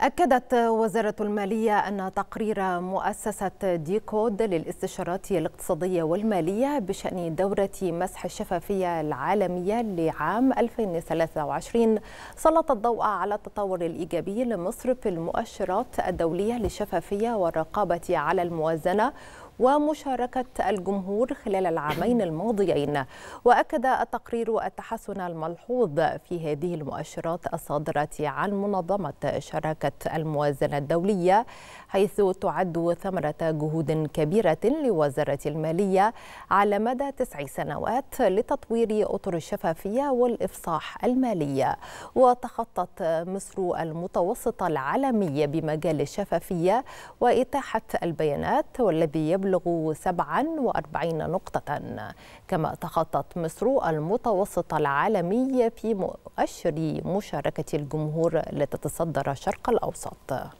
أكدت وزارة المالية أن تقرير مؤسسة ديكود للاستشارات الاقتصادية والمالية بشأن دورة مسح الشفافية العالمية لعام 2023 سلط الضوء على التطور الإيجابي لمصر في المؤشرات الدولية للشفافية والرقابة على الموازنة ومشاركة الجمهور خلال العامين الماضيين وأكد التقرير التحسن الملحوظ في هذه المؤشرات الصادرة عن منظمة شراكة الموازنة الدولية حيث تعد ثمرة جهود كبيرة لوزارة المالية على مدى تسع سنوات لتطوير أطر الشفافية والإفصاح المالي وتخطت مصر المتوسط العالمي بمجال الشفافية وإتاحة البيانات والذي يبلغ تبلغ 47 نقطة كما تخطت مصر المتوسط العالمي في مؤشر مشاركة الجمهور لتتصدر الشرق الأوسط